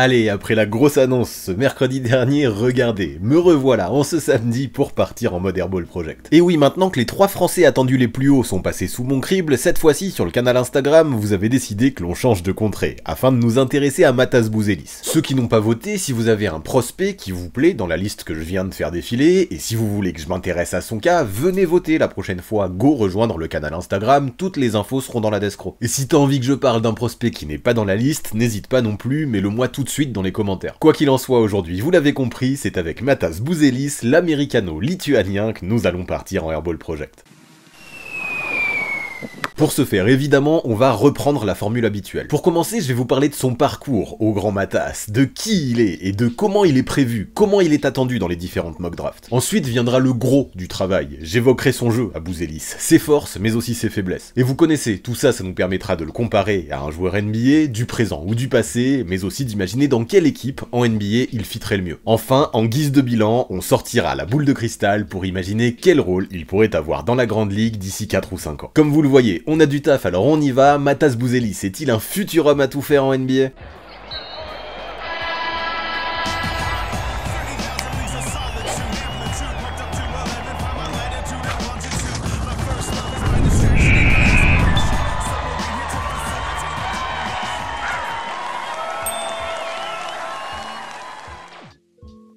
Allez, après la grosse annonce ce mercredi dernier, regardez, me revoilà en ce samedi pour partir en mode Airball Project. Et oui, maintenant que les trois Français attendus les plus hauts sont passés sous mon crible, cette fois-ci sur le canal Instagram, vous avez décidé que l'on change de contrée, afin de nous intéresser à Matas Bouzelis. Ceux qui n'ont pas voté, si vous avez un prospect qui vous plaît dans la liste que je viens de faire défiler, et si vous voulez que je m'intéresse à son cas, venez voter la prochaine fois, go rejoindre le canal Instagram, toutes les infos seront dans la descro. Et si t'as envie que je parle d'un prospect qui n'est pas dans la liste, n'hésite pas non plus, mets le moi tout suite dans les commentaires. Quoi qu'il en soit aujourd'hui, vous l'avez compris, c'est avec Matas Bouzelis, l'américano-lituanien, que nous allons partir en Airball Project. Pour ce faire, évidemment, on va reprendre la formule habituelle. Pour commencer, je vais vous parler de son parcours au Grand Matas, de qui il est et de comment il est prévu, comment il est attendu dans les différentes mock drafts. Ensuite viendra le gros du travail. J'évoquerai son jeu à Bouzélis, ses forces mais aussi ses faiblesses. Et vous connaissez, tout ça, ça nous permettra de le comparer à un joueur NBA du présent ou du passé, mais aussi d'imaginer dans quelle équipe en NBA il fitterait le mieux. Enfin, en guise de bilan, on sortira la boule de cristal pour imaginer quel rôle il pourrait avoir dans la grande ligue d'ici 4 ou 5 ans. Comme vous le voyez, on a du taf, alors on y va. Matas Bouzeli, c'est-il un futur homme à tout faire en NBA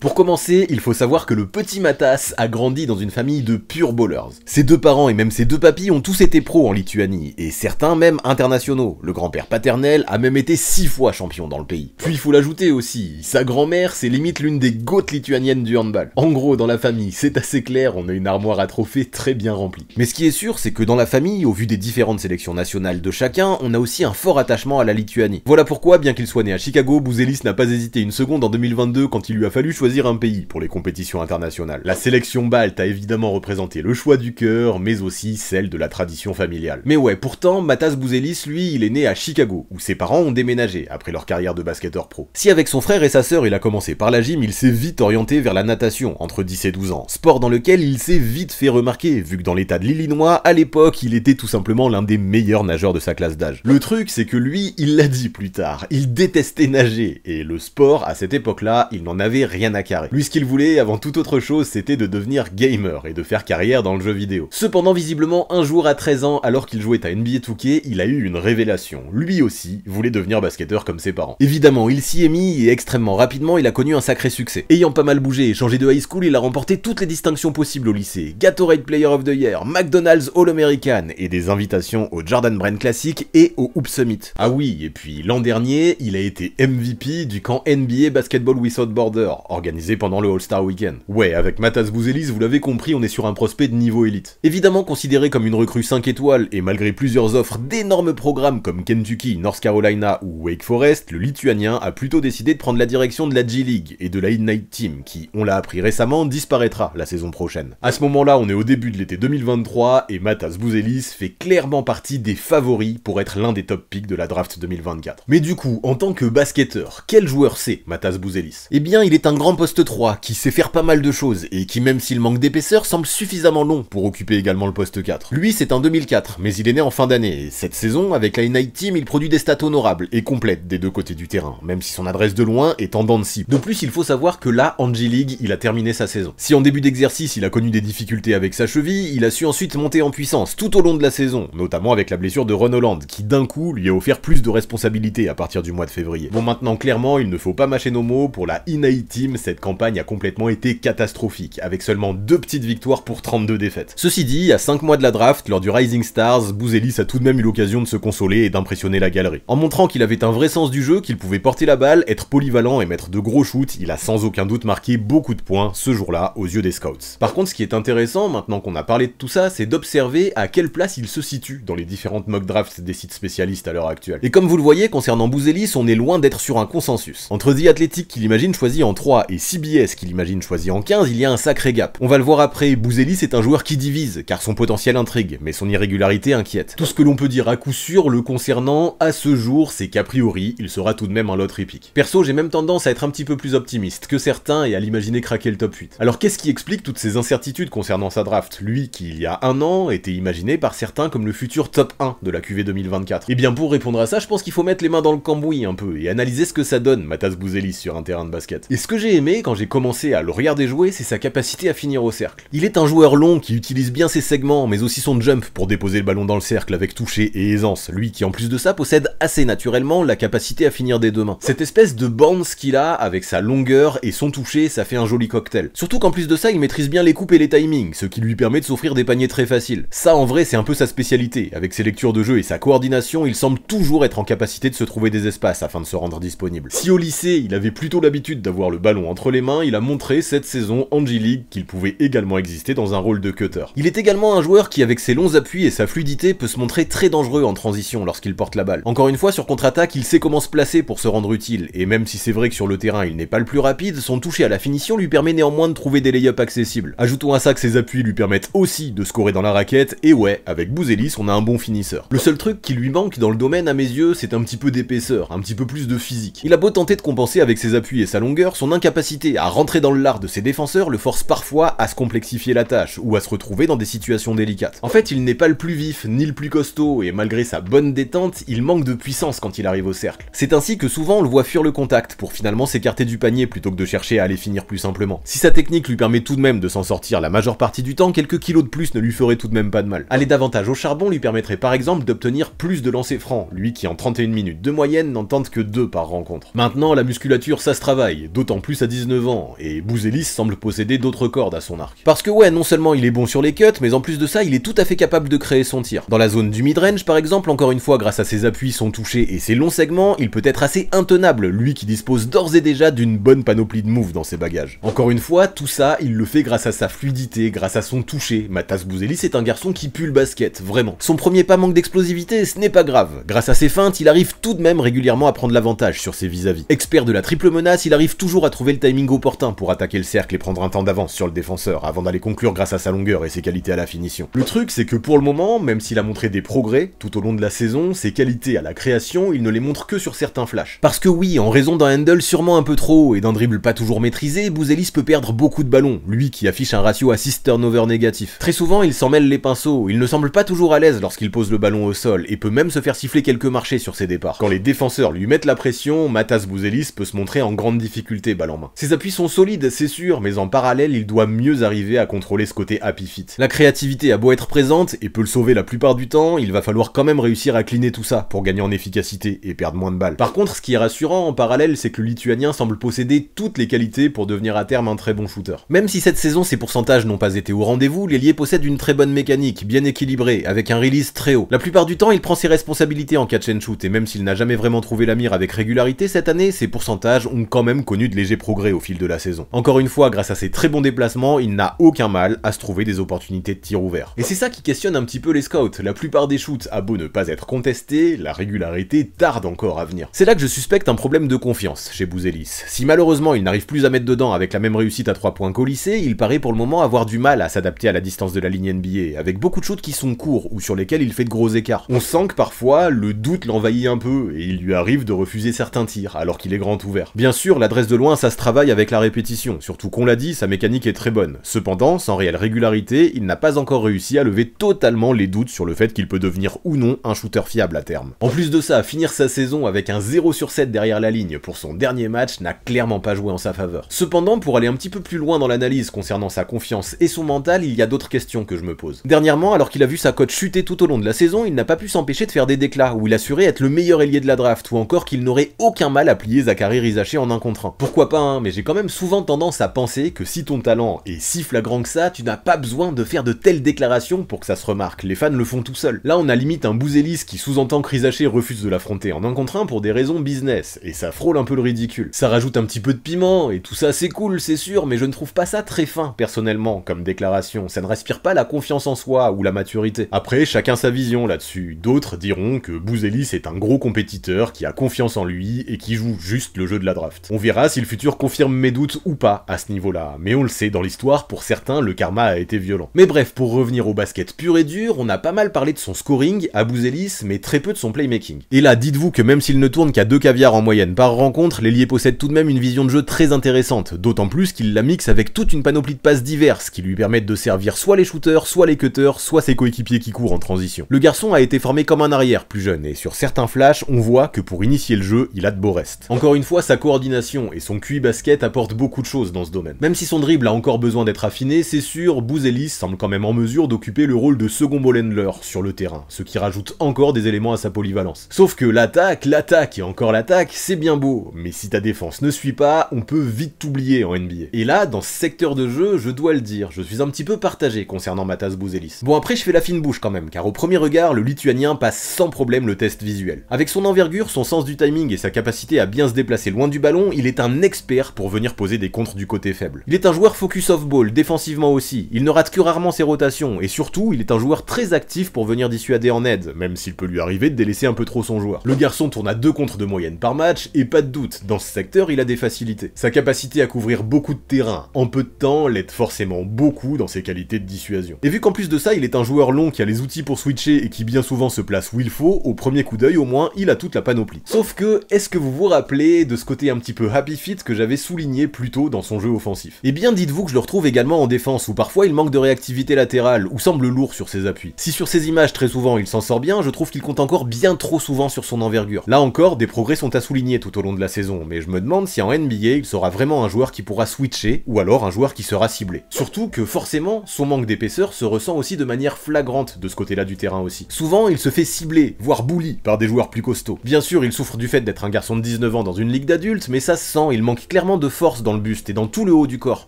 Pour commencer, il faut savoir que le petit Matas a grandi dans une famille de purs bowlers. Ses deux parents et même ses deux papis ont tous été pros en Lituanie, et certains même internationaux. Le grand-père paternel a même été six fois champion dans le pays. Puis il faut l'ajouter aussi, sa grand-mère c'est limite l'une des gouttes lituaniennes du handball. En gros, dans la famille, c'est assez clair, on a une armoire à trophées très bien remplie. Mais ce qui est sûr, c'est que dans la famille, au vu des différentes sélections nationales de chacun, on a aussi un fort attachement à la Lituanie. Voilà pourquoi, bien qu'il soit né à Chicago, Bouzelis n'a pas hésité une seconde en 2022 quand il lui a fallu choisir un pays pour les compétitions internationales. La sélection balte a évidemment représenté le choix du cœur, mais aussi celle de la tradition familiale. Mais ouais, pourtant, Matas Bouzelis, lui, il est né à Chicago, où ses parents ont déménagé après leur carrière de basketteur pro. Si avec son frère et sa sœur il a commencé par la gym, il s'est vite orienté vers la natation, entre 10 et 12 ans, sport dans lequel il s'est vite fait remarquer, vu que dans l'état de l'Illinois, à l'époque, il était tout simplement l'un des meilleurs nageurs de sa classe d'âge. Le truc, c'est que lui, il l'a dit plus tard, il détestait nager, et le sport, à cette époque-là, il n'en avait rien à lui, ce qu'il voulait, avant toute autre chose, c'était de devenir gamer et de faire carrière dans le jeu vidéo. Cependant, visiblement, un jour à 13 ans, alors qu'il jouait à NBA 2K, il a eu une révélation. Lui aussi voulait devenir basketteur comme ses parents. Évidemment, il s'y est mis et extrêmement rapidement, il a connu un sacré succès. Ayant pas mal bougé et changé de high school, il a remporté toutes les distinctions possibles au lycée. Gatorade Player of the Year, McDonald's All-American et des invitations au Jordan Brand Classic et au Hoop Summit. Ah oui, et puis l'an dernier, il a été MVP du camp NBA Basketball Without Border, organisé pendant le All-Star Weekend. Ouais, avec Matas Bouzelis, vous l'avez compris, on est sur un prospect de niveau élite. Évidemment considéré comme une recrue 5 étoiles, et malgré plusieurs offres d'énormes programmes comme Kentucky, North Carolina ou Wake Forest, le Lituanien a plutôt décidé de prendre la direction de la G-League et de la Night Team, qui, on l'a appris récemment, disparaîtra la saison prochaine. À ce moment-là, on est au début de l'été 2023, et Matas Bouzelis fait clairement partie des favoris pour être l'un des top picks de la draft 2024. Mais du coup, en tant que basketteur, quel joueur c'est Matas Bouzelis Eh bien, il est un grand poste 3 qui sait faire pas mal de choses et qui même s'il manque d'épaisseur semble suffisamment long pour occuper également le poste 4. Lui c'est en 2004 mais il est né en fin d'année et cette saison avec la Night Team il produit des stats honorables et complètes des deux côtés du terrain même si son adresse de loin est en dents de De plus il faut savoir que là en league il a terminé sa saison. Si en début d'exercice il a connu des difficultés avec sa cheville il a su ensuite monter en puissance tout au long de la saison notamment avec la blessure de Ron Holland qui d'un coup lui a offert plus de responsabilités à partir du mois de février. Bon maintenant clairement il ne faut pas mâcher nos mots pour la United Team cette campagne a complètement été catastrophique, avec seulement deux petites victoires pour 32 défaites. Ceci dit, à 5 mois de la draft, lors du Rising Stars, Bouzelis a tout de même eu l'occasion de se consoler et d'impressionner la galerie. En montrant qu'il avait un vrai sens du jeu, qu'il pouvait porter la balle, être polyvalent et mettre de gros shoots, il a sans aucun doute marqué beaucoup de points ce jour-là aux yeux des scouts. Par contre, ce qui est intéressant, maintenant qu'on a parlé de tout ça, c'est d'observer à quelle place il se situe dans les différentes mock drafts des sites spécialistes à l'heure actuelle. Et comme vous le voyez, concernant Bouzelis, on est loin d'être sur un consensus. Entre The Athletic, qu'il imagine choisi en 3 et CBS qu'il imagine choisi en 15, il y a un sacré gap. On va le voir après, Bouzelis c'est un joueur qui divise, car son potentiel intrigue, mais son irrégularité inquiète. Tout ce que l'on peut dire à coup sûr le concernant à ce jour, c'est qu'a priori, il sera tout de même un lot épique. Perso, j'ai même tendance à être un petit peu plus optimiste que certains et à l'imaginer craquer le top 8. Alors qu'est-ce qui explique toutes ces incertitudes concernant sa draft Lui qui, il y a un an, était imaginé par certains comme le futur top 1 de la QV 2024. Et bien pour répondre à ça, je pense qu'il faut mettre les mains dans le cambouis un peu et analyser ce que ça donne, Matas Bouzeli sur un terrain de basket. ce que j'ai quand j'ai commencé à le regarder jouer, c'est sa capacité à finir au cercle. Il est un joueur long qui utilise bien ses segments, mais aussi son jump pour déposer le ballon dans le cercle avec toucher et aisance, lui qui en plus de ça possède assez naturellement la capacité à finir des deux mains. Cette espèce de bounce qu'il a, avec sa longueur et son toucher, ça fait un joli cocktail. Surtout qu'en plus de ça, il maîtrise bien les coupes et les timings, ce qui lui permet de s'offrir des paniers très faciles. Ça en vrai, c'est un peu sa spécialité, avec ses lectures de jeu et sa coordination, il semble toujours être en capacité de se trouver des espaces afin de se rendre disponible. Si au lycée, il avait plutôt l'habitude d'avoir le ballon entre les mains, il a montré cette saison en league qu'il pouvait également exister dans un rôle de cutter. Il est également un joueur qui, avec ses longs appuis et sa fluidité, peut se montrer très dangereux en transition lorsqu'il porte la balle. Encore une fois, sur contre-attaque, il sait comment se placer pour se rendre utile, et même si c'est vrai que sur le terrain il n'est pas le plus rapide, son toucher à la finition lui permet néanmoins de trouver des lay-ups accessibles. Ajoutons à ça que ses appuis lui permettent aussi de scorer dans la raquette, et ouais, avec Bouzelis, on a un bon finisseur. Le seul truc qui lui manque dans le domaine, à mes yeux, c'est un petit peu d'épaisseur, un petit peu plus de physique. Il a beau tenter de compenser avec ses appuis et sa longueur, son incapacité cité à rentrer dans le lard de ses défenseurs le force parfois à se complexifier la tâche, ou à se retrouver dans des situations délicates. En fait, il n'est pas le plus vif, ni le plus costaud, et malgré sa bonne détente, il manque de puissance quand il arrive au cercle. C'est ainsi que souvent on le voit fuir le contact, pour finalement s'écarter du panier plutôt que de chercher à aller finir plus simplement. Si sa technique lui permet tout de même de s'en sortir la majeure partie du temps, quelques kilos de plus ne lui feraient tout de même pas de mal. Aller davantage au charbon lui permettrait par exemple d'obtenir plus de lancers francs, lui qui en 31 minutes de moyenne n'en que 2 par rencontre. Maintenant, la musculature ça se travaille, d'autant plus à 19 ans, et Bouzelis semble posséder d'autres cordes à son arc. Parce que ouais, non seulement il est bon sur les cuts, mais en plus de ça, il est tout à fait capable de créer son tir. Dans la zone du midrange par exemple, encore une fois grâce à ses appuis, son toucher et ses longs segments, il peut être assez intenable, lui qui dispose d'ores et déjà d'une bonne panoplie de moves dans ses bagages. Encore une fois, tout ça, il le fait grâce à sa fluidité, grâce à son toucher. Matas Bouzelis est un garçon qui pue le basket, vraiment. Son premier pas manque d'explosivité, ce n'est pas grave. Grâce à ses feintes, il arrive tout de même régulièrement à prendre l'avantage sur ses vis-à-vis. -vis. Expert de la triple menace, il arrive toujours à trouver le timing opportun pour attaquer le cercle et prendre un temps d'avance sur le défenseur avant d'aller conclure grâce à sa longueur et ses qualités à la finition. Le truc, c'est que pour le moment, même s'il a montré des progrès tout au long de la saison, ses qualités à la création, il ne les montre que sur certains flashs. Parce que oui, en raison d'un handle sûrement un peu trop haut et d'un dribble pas toujours maîtrisé, Bouzelis peut perdre beaucoup de ballons, lui qui affiche un ratio assist turnover négatif. Très souvent, il s'en mêle les pinceaux, il ne semble pas toujours à l'aise lorsqu'il pose le ballon au sol et peut même se faire siffler quelques marchés sur ses départs. Quand les défenseurs lui mettent la pression, Matas Bouzelis peut se montrer en grande difficulté ballon main. Ses appuis sont solides, c'est sûr, mais en parallèle, il doit mieux arriver à contrôler ce côté happy fit. La créativité a beau être présente et peut le sauver la plupart du temps, il va falloir quand même réussir à cliner tout ça pour gagner en efficacité et perdre moins de balles. Par contre, ce qui est rassurant en parallèle, c'est que le lituanien semble posséder toutes les qualités pour devenir à terme un très bon shooter. Même si cette saison ses pourcentages n'ont pas été au rendez-vous, l'ailier possède une très bonne mécanique, bien équilibrée, avec un release très haut. La plupart du temps, il prend ses responsabilités en catch and shoot et même s'il n'a jamais vraiment trouvé la mire avec régularité cette année, ses pourcentages ont quand même connu de légers progrès au fil de la saison. Encore une fois, grâce à ses très bons déplacements, il n'a aucun mal à se trouver des opportunités de tir ouvert. Et c'est ça qui questionne un petit peu les scouts. La plupart des shoots à beau ne pas être contestés, la régularité tarde encore à venir. C'est là que je suspecte un problème de confiance chez Bouzelis. Si malheureusement il n'arrive plus à mettre dedans avec la même réussite à 3 points qu'au lycée, il paraît pour le moment avoir du mal à s'adapter à la distance de la ligne NBA, avec beaucoup de shoots qui sont courts ou sur lesquels il fait de gros écarts. On sent que parfois le doute l'envahit un peu et il lui arrive de refuser certains tirs alors qu'il est grand ouvert. Bien sûr, l'adresse de loin ça se avec la répétition, surtout qu'on l'a dit, sa mécanique est très bonne. Cependant, sans réelle régularité, il n'a pas encore réussi à lever totalement les doutes sur le fait qu'il peut devenir ou non un shooter fiable à terme. En plus de ça, finir sa saison avec un 0 sur 7 derrière la ligne pour son dernier match n'a clairement pas joué en sa faveur. Cependant, pour aller un petit peu plus loin dans l'analyse concernant sa confiance et son mental, il y a d'autres questions que je me pose. Dernièrement, alors qu'il a vu sa cote chuter tout au long de la saison, il n'a pas pu s'empêcher de faire des déclats où il assurait être le meilleur ailier de la draft ou encore qu'il n'aurait aucun mal à plier Zachary Rizaché en un contre 1. Pourquoi pas un hein, Hein, mais j'ai quand même souvent tendance à penser que si ton talent est si flagrant que ça, tu n'as pas besoin de faire de telles déclarations pour que ça se remarque. Les fans le font tout seuls. Là, on a limite un Bouzélis qui sous-entend Rizaché refuse de l'affronter en un contre un pour des raisons business, et ça frôle un peu le ridicule. Ça rajoute un petit peu de piment, et tout ça c'est cool, c'est sûr, mais je ne trouve pas ça très fin, personnellement, comme déclaration. Ça ne respire pas la confiance en soi ou la maturité. Après, chacun sa vision là-dessus. D'autres diront que Bouzélis est un gros compétiteur qui a confiance en lui et qui joue juste le jeu de la draft. On verra si le futur confirme mes doutes ou pas à ce niveau-là. Mais on le sait, dans l'histoire, pour certains, le karma a été violent. Mais bref, pour revenir au basket pur et dur, on a pas mal parlé de son scoring à Bouzelis, mais très peu de son playmaking. Et là, dites-vous que même s'il ne tourne qu'à deux caviars en moyenne par rencontre, l'ailier possède tout de même une vision de jeu très intéressante, d'autant plus qu'il la mixe avec toute une panoplie de passes diverses qui lui permettent de servir soit les shooters, soit les cutters, soit ses coéquipiers qui courent en transition. Le garçon a été formé comme un arrière plus jeune, et sur certains flashs, on voit que pour initier le jeu, il a de beaux restes. Encore une fois, sa coordination et son QI basket apporte beaucoup de choses dans ce domaine. Même si son dribble a encore besoin d'être affiné, c'est sûr, Bouzelis semble quand même en mesure d'occuper le rôle de second ball handler sur le terrain, ce qui rajoute encore des éléments à sa polyvalence. Sauf que l'attaque, l'attaque et encore l'attaque, c'est bien beau, mais si ta défense ne suit pas, on peut vite t'oublier en NBA. Et là, dans ce secteur de jeu, je dois le dire, je suis un petit peu partagé concernant Matas Bouzelis. Bon après, je fais la fine bouche quand même, car au premier regard, le Lituanien passe sans problème le test visuel. Avec son envergure, son sens du timing et sa capacité à bien se déplacer loin du ballon, il est un expert pour venir poser des contres du côté faible. Il est un joueur focus off ball, défensivement aussi. Il ne rate que rarement ses rotations, et surtout, il est un joueur très actif pour venir dissuader en aide, même s'il peut lui arriver de délaisser un peu trop son joueur. Le garçon tourne à deux contres de moyenne par match, et pas de doute, dans ce secteur, il a des facilités. Sa capacité à couvrir beaucoup de terrain en peu de temps l'aide forcément beaucoup dans ses qualités de dissuasion. Et vu qu'en plus de ça, il est un joueur long qui a les outils pour switcher et qui bien souvent se place où il faut, au premier coup d'œil au moins, il a toute la panoplie. Sauf que, est-ce que vous vous rappelez de ce côté un petit peu happy fit que j'avais souligné plus tôt dans son jeu offensif. Et bien dites-vous que je le retrouve également en défense, où parfois il manque de réactivité latérale, ou semble lourd sur ses appuis. Si sur ces images très souvent il s'en sort bien, je trouve qu'il compte encore bien trop souvent sur son envergure. Là encore, des progrès sont à souligner tout au long de la saison, mais je me demande si en NBA il sera vraiment un joueur qui pourra switcher, ou alors un joueur qui sera ciblé. Surtout que forcément, son manque d'épaisseur se ressent aussi de manière flagrante de ce côté-là du terrain aussi. Souvent, il se fait cibler, voire bully, par des joueurs plus costauds. Bien sûr, il souffre du fait d'être un garçon de 19 ans dans une ligue d'adultes, mais ça se sent, il manque clairement de force dans le buste et dans tout le haut du corps.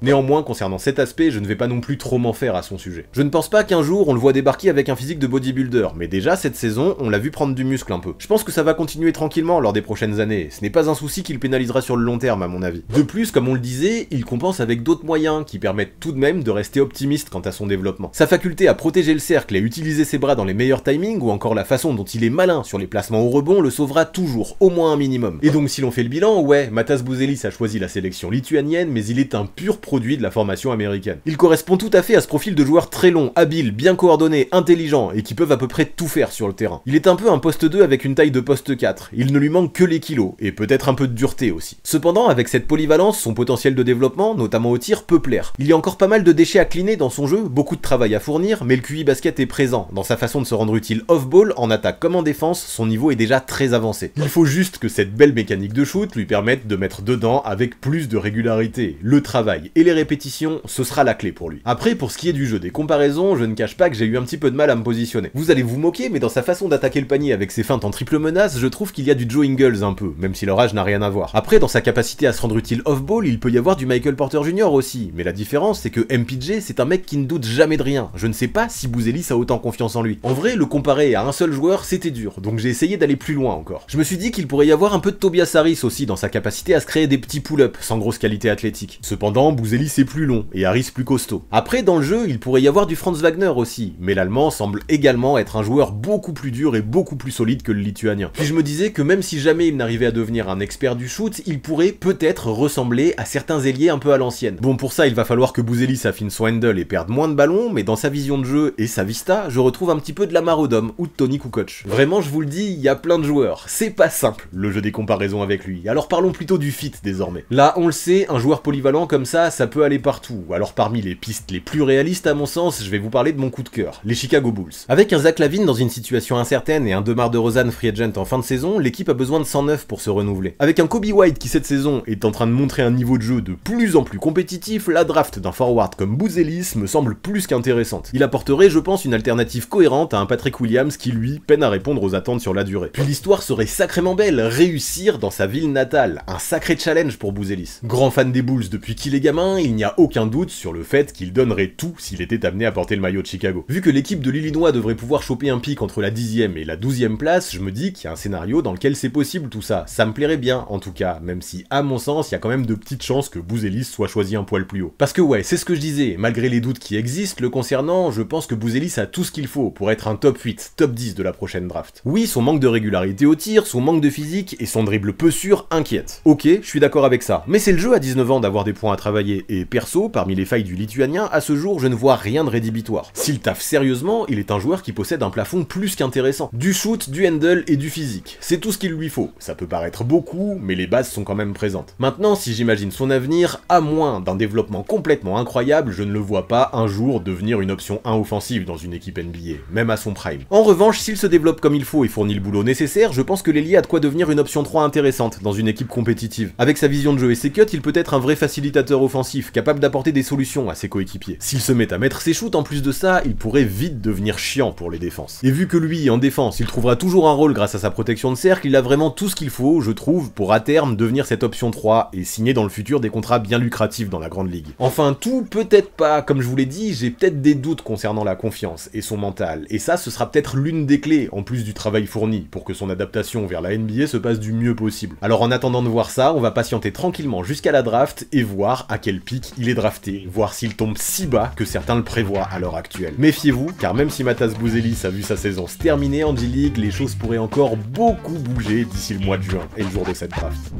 Néanmoins, concernant cet aspect, je ne vais pas non plus trop m'en faire à son sujet. Je ne pense pas qu'un jour on le voit débarquer avec un physique de bodybuilder, mais déjà cette saison, on l'a vu prendre du muscle un peu. Je pense que ça va continuer tranquillement lors des prochaines années, ce n'est pas un souci qu'il pénalisera sur le long terme à mon avis. De plus, comme on le disait, il compense avec d'autres moyens qui permettent tout de même de rester optimiste quant à son développement. Sa faculté à protéger le cercle et utiliser ses bras dans les meilleurs timings ou encore la façon dont il est malin sur les placements au rebond le sauvera toujours, au moins un minimum. Et donc si l'on fait le bilan, ouais, Matas Bouzelis a choisi la sélection lituanienne, mais il est un pur produit de la formation américaine. Il correspond tout à fait à ce profil de joueur très long, habile, bien coordonné, intelligent, et qui peuvent à peu près tout faire sur le terrain. Il est un peu un poste 2 avec une taille de poste 4, il ne lui manque que les kilos, et peut-être un peu de dureté aussi. Cependant, avec cette polyvalence, son potentiel de développement, notamment au tir, peut plaire. Il y a encore pas mal de déchets à cliner dans son jeu, beaucoup de travail à fournir, mais le QI basket est présent. Dans sa façon de se rendre utile off-ball, en attaque comme en défense, son niveau est déjà très avancé. Il faut juste que cette belle mécanique de shoot lui permette de mettre dedans avec plus de régularité. Le travail et les répétitions, ce sera la clé pour lui. Après, pour ce qui est du jeu des comparaisons, je ne cache pas que j'ai eu un petit peu de mal à me positionner. Vous allez vous moquer, mais dans sa façon d'attaquer le panier avec ses feintes en triple menace, je trouve qu'il y a du Joe Ingles un peu, même si l'orage n'a rien à voir. Après, dans sa capacité à se rendre utile off-ball, il peut y avoir du Michael Porter Jr. aussi, mais la différence c'est que MPJ, c'est un mec qui ne doute jamais de rien. Je ne sais pas si Bouzelis a autant confiance en lui. En vrai, le comparer à un seul joueur, c'était dur, donc j'ai essayé d'aller plus loin encore. Je me suis dit qu'il pourrait y avoir un peu de Tobias Harris aussi dans sa capacité à se créer des petits poulets sans grosse qualité athlétique. Cependant, Bouzelis est plus long, et Harris plus costaud. Après, dans le jeu, il pourrait y avoir du Franz Wagner aussi, mais l'allemand semble également être un joueur beaucoup plus dur et beaucoup plus solide que le lituanien. Puis je me disais que même si jamais il n'arrivait à devenir un expert du shoot, il pourrait peut-être ressembler à certains ailiers un peu à l'ancienne. Bon, pour ça, il va falloir que Bouzelis affine son handle et perde moins de ballons, mais dans sa vision de jeu et sa vista, je retrouve un petit peu de la marodome ou de Tony Kukoc. Vraiment, je vous le dis, il y a plein de joueurs. C'est pas simple, le jeu des comparaisons avec lui. Alors parlons plutôt du fit désormais. Là, on le sait, un joueur polyvalent comme ça, ça peut aller partout. Alors parmi les pistes les plus réalistes à mon sens, je vais vous parler de mon coup de cœur, les Chicago Bulls. Avec un Zach Lavine dans une situation incertaine et un Demar de Rosanne free agent en fin de saison, l'équipe a besoin de 109 pour se renouveler. Avec un Kobe White qui cette saison est en train de montrer un niveau de jeu de plus en plus compétitif, la draft d'un forward comme Bouzelis me semble plus qu'intéressante. Il apporterait, je pense, une alternative cohérente à un Patrick Williams qui lui peine à répondre aux attentes sur la durée. Puis l'histoire serait sacrément belle, réussir dans sa ville natale, un sacré challenge pour Bouzélis. Grand fan des Bulls depuis qu'il est gamin, il n'y a aucun doute sur le fait qu'il donnerait tout s'il était amené à porter le maillot de Chicago. Vu que l'équipe de l'Illinois devrait pouvoir choper un pic entre la 10e et la 12e place, je me dis qu'il y a un scénario dans lequel c'est possible tout ça. Ça me plairait bien, en tout cas, même si, à mon sens, il y a quand même de petites chances que Bouzélis soit choisi un poil plus haut. Parce que ouais, c'est ce que je disais, malgré les doutes qui existent le concernant, je pense que bouzélis a tout ce qu'il faut pour être un top 8, top 10 de la prochaine draft. Oui, son manque de régularité au tir, son manque de physique et son dribble peu sûr inquiètent. Ok, je suis d'accord avec mais c'est le jeu à 19 ans d'avoir des points à travailler, et perso, parmi les failles du lituanien, à ce jour, je ne vois rien de rédhibitoire. S'il taffe sérieusement, il est un joueur qui possède un plafond plus qu'intéressant. Du shoot, du handle et du physique. C'est tout ce qu'il lui faut. Ça peut paraître beaucoup, mais les bases sont quand même présentes. Maintenant, si j'imagine son avenir, à moins d'un développement complètement incroyable, je ne le vois pas un jour devenir une option inoffensive dans une équipe NBA, même à son prime. En revanche, s'il se développe comme il faut et fournit le boulot nécessaire, je pense que l'ailier a de quoi devenir une option 3 intéressante dans une équipe compétitive. Avec sa vision de jeu et ses cuts, il peut être un vrai facilitateur offensif, capable d'apporter des solutions à ses coéquipiers. S'il se met à mettre ses shoots, en plus de ça, il pourrait vite devenir chiant pour les défenses. Et vu que lui, en défense, il trouvera toujours un rôle grâce à sa protection de cercle, il a vraiment tout ce qu'il faut, je trouve, pour à terme devenir cette option 3 et signer dans le futur des contrats bien lucratifs dans la Grande Ligue. Enfin, tout peut-être pas, comme je vous l'ai dit, j'ai peut-être des doutes concernant la confiance et son mental, et ça, ce sera peut-être l'une des clés, en plus du travail fourni, pour que son adaptation vers la NBA se passe du mieux possible. Alors en attendant de voir ça, on va patienter tranquillement jusqu'à la draft et voir à quel pic il est drafté, voir s'il tombe si bas que certains le prévoient à l'heure actuelle. Méfiez-vous, car même si Matas Bouzelis a vu sa saison se terminer en D-League, les choses pourraient encore beaucoup bouger d'ici le mois de juin et le jour de cette draft.